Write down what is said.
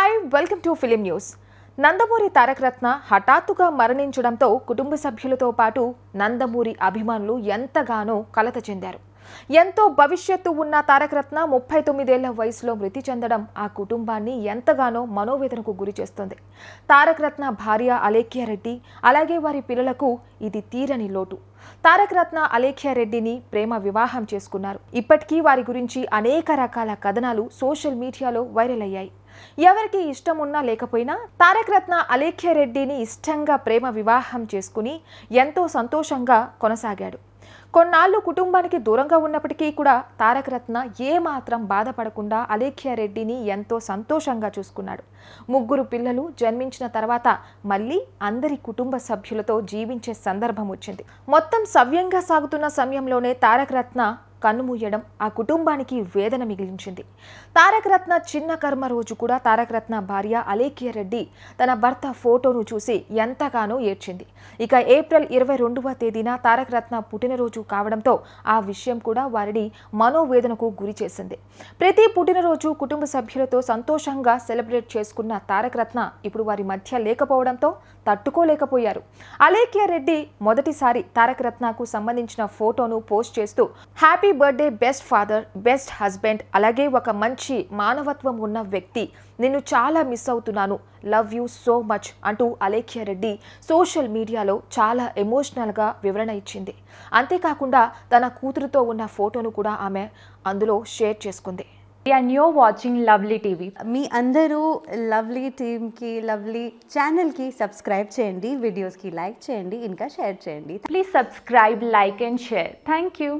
hi welcome to film news Nandamuri Taraka Ratna హఠాత్తుగా మరణించడంతో కుటుంబ సభ్యులతో పాటు నందమూరి అభిమానులు ఎంతగానో కలత చెందారు ఎంతో భవిష్యత్తు ఉన్న తారకరత్న ముప్పై తొమ్మిదేళ్ల వయసులో మృతి చెందడం ఆ కుటుంబాన్ని ఎంతగానో మనోవేదనకు గురి చేస్తుంది తారకరత్న భార్య అలేఖ్యారెడ్డి అలాగే వారి పిల్లలకు ఇది తీరని లోటు తారకరత్న అలేఖ్యారెడ్డిని ప్రేమ వివాహం చేసుకున్నారు ఇప్పటికీ వారి గురించి అనేక రకాల కథనాలు సోషల్ మీడియాలో వైరల్ అయ్యాయి ఎవరికి ఇష్టం ఉన్నా లేకపోయినా తారకరత్న అలేఖ్యారెడ్డిని ఇష్టంగా ప్రేమ వివాహం చేసుకుని ఎంతో సంతోషంగా కొనసాగాడు కొన్నాళ్ళు కుటుంబానికి దూరంగా ఉన్నప్పటికీ కూడా తారకరత్న ఏమాత్రం బాధపడకుండా అలేఖ్యారెడ్డిని ఎంతో సంతోషంగా చూసుకున్నాడు ముగ్గురు పిల్లలు జన్మించిన తర్వాత మళ్ళీ అందరి కుటుంబ సభ్యులతో జీవించే సందర్భం వచ్చింది మొత్తం సవ్యంగా సాగుతున్న సమయంలోనే తారకరత్న కన్నుమూయడం ఆ కుటుంబానికి వేదన మిగిలించింది తారకరత్న చిన్న కర్మ రోజు కూడా తారక రత్న భార్య అలేఖ్య రెడ్డి తన భర్త ఫోటోను చూసి ఎంతగానో ఏడ్చింది ఇక ఏప్రిల్ ఇరవై రెండవ తేదీన తారక రత్న పుట్టినరోజు కావడంతో ఆ విషయం కూడా వారిని మనోవేదనకు గురి చేసింది ప్రతి పుట్టినరోజు కుటుంబ సభ్యులతో సంతోషంగా సెలబ్రేట్ చేసుకున్న తారక రత్న ఇప్పుడు వారి మధ్య లేకపోవడంతో తట్టుకోలేకపోయారు అలేఖ్య రెడ్డి మొదటిసారి తారకరత్నకు సంబంధించిన ఫోటోను పోస్ట్ చేస్తూ happy happy birthday best father best husband అలాగే ఒక మంచి మానవత్వం ఉన్న వ్యక్తి నిన్ను చాలా మిస్ అవుతున్నాను లవ్ యూ సో మచ్ అంటూ అలేఖ్య రెడ్డి సోషల్ మీడియాలో చాలా ఎమోషనల్గా వివరణ ఇచ్చింది అంతేకాకుండా తన కూతురుతో ఉన్న ఫోటోను కూడా ఆమె అందులో షేర్ చేసుకుంది and you're watching lovely TV మీ అందరూ లవ్లీ టీమ్కి లవ్లీ ఛానల్కి సబ్స్క్రైబ్ చేయండి వీడియోస్కి లైక్ చేయండి ఇంకా షేర్ చేయండి please subscribe like and share thank you